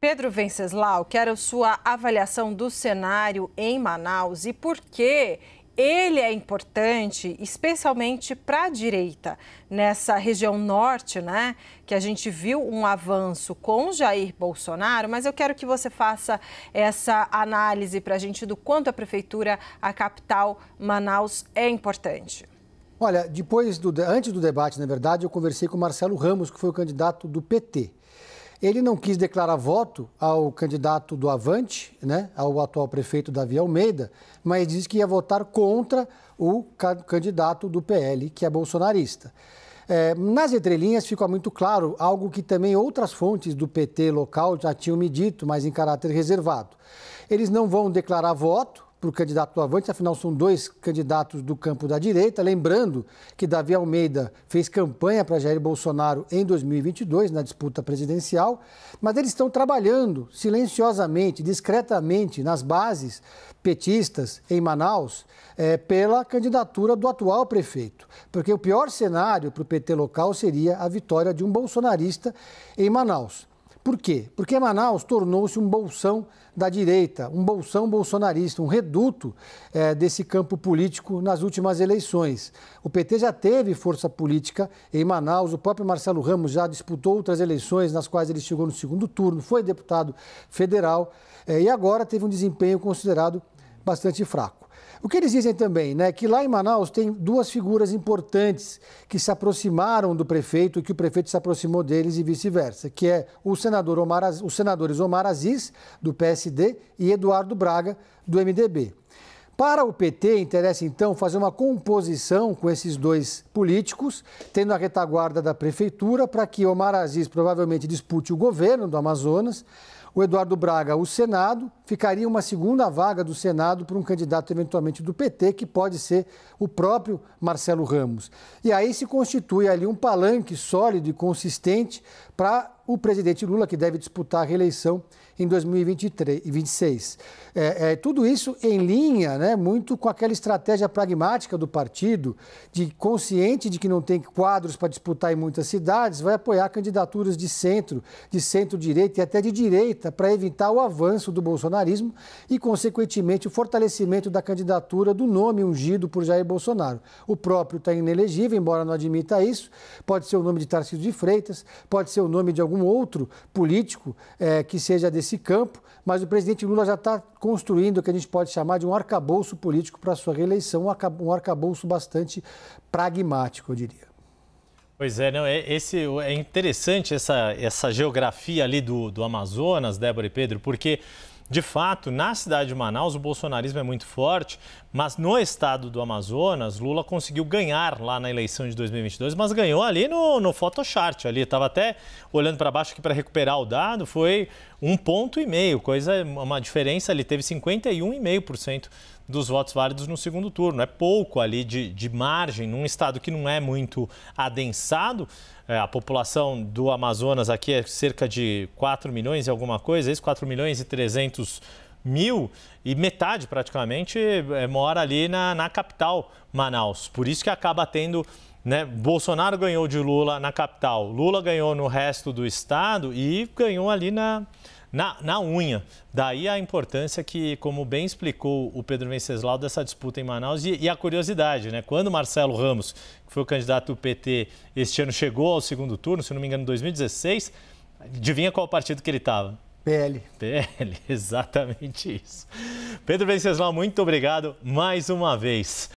Pedro Venceslau, quero sua avaliação do cenário em Manaus e por que ele é importante, especialmente para a direita, nessa região norte, né? Que a gente viu um avanço com Jair Bolsonaro, mas eu quero que você faça essa análise para a gente do quanto a prefeitura, a capital Manaus, é importante. Olha, depois do, antes do debate, na verdade, eu conversei com Marcelo Ramos, que foi o candidato do PT. Ele não quis declarar voto ao candidato do Avante, né, ao atual prefeito Davi Almeida, mas disse que ia votar contra o candidato do PL, que é bolsonarista. É, nas entrelinhas ficou muito claro algo que também outras fontes do PT local já tinham me dito, mas em caráter reservado. Eles não vão declarar voto, para o candidato do Avante, afinal são dois candidatos do campo da direita. Lembrando que Davi Almeida fez campanha para Jair Bolsonaro em 2022, na disputa presidencial, mas eles estão trabalhando silenciosamente, discretamente, nas bases petistas em Manaus, é, pela candidatura do atual prefeito. Porque o pior cenário para o PT local seria a vitória de um bolsonarista em Manaus. Por quê? Porque Manaus tornou-se um bolsão da direita, um bolsão bolsonarista, um reduto é, desse campo político nas últimas eleições. O PT já teve força política em Manaus, o próprio Marcelo Ramos já disputou outras eleições nas quais ele chegou no segundo turno, foi deputado federal é, e agora teve um desempenho considerado bastante fraco. O que eles dizem também, né, que lá em Manaus tem duas figuras importantes que se aproximaram do prefeito, que o prefeito se aproximou deles e vice-versa, que é o senador Omar, os senadores Omar Aziz, do PSD, e Eduardo Braga, do MDB. Para o PT, interessa então fazer uma composição com esses dois políticos, tendo a retaguarda da prefeitura, para que Omar Aziz provavelmente dispute o governo do Amazonas o Eduardo Braga o Senado, ficaria uma segunda vaga do Senado para um candidato eventualmente do PT, que pode ser o próprio Marcelo Ramos. E aí se constitui ali um palanque sólido e consistente para o presidente Lula, que deve disputar a reeleição em 2026. É, é, tudo isso em linha, né, muito com aquela estratégia pragmática do partido, de consciente de que não tem quadros para disputar em muitas cidades, vai apoiar candidaturas de centro, de centro-direita e até de direita, para evitar o avanço do bolsonarismo e, consequentemente, o fortalecimento da candidatura do nome ungido por Jair Bolsonaro. O próprio está inelegível, embora não admita isso, pode ser o nome de Tarcísio de Freitas, pode ser o nome de algum um outro político é, que seja desse campo, mas o presidente Lula já está construindo o que a gente pode chamar de um arcabouço político para sua reeleição, um arcabouço bastante pragmático, eu diria. Pois é, não, é, esse, é interessante essa, essa geografia ali do, do Amazonas, Débora e Pedro, porque de fato, na cidade de Manaus, o bolsonarismo é muito forte, mas no estado do Amazonas, Lula conseguiu ganhar lá na eleição de 2022, mas ganhou ali no, no Photoshart. Ali, estava até olhando para baixo aqui para recuperar o dado, foi um ponto e meio, coisa, uma diferença. Ele teve 51,5% dos votos válidos no segundo turno. É pouco ali de, de margem num estado que não é muito adensado. É, a população do Amazonas aqui é cerca de 4 milhões e alguma coisa, isso, 4 milhões e 300 mil e metade praticamente é, mora ali na, na capital, Manaus. Por isso que acaba tendo né? Bolsonaro ganhou de Lula na capital, Lula ganhou no resto do estado e ganhou ali na, na, na unha. Daí a importância que, como bem explicou o Pedro Venceslau, dessa disputa em Manaus e, e a curiosidade, né? Quando Marcelo Ramos, que foi o candidato do PT este ano, chegou ao segundo turno, se não me engano, em 2016, adivinha qual partido que ele estava? PL. PL, exatamente isso. Pedro Venceslau, muito obrigado mais uma vez.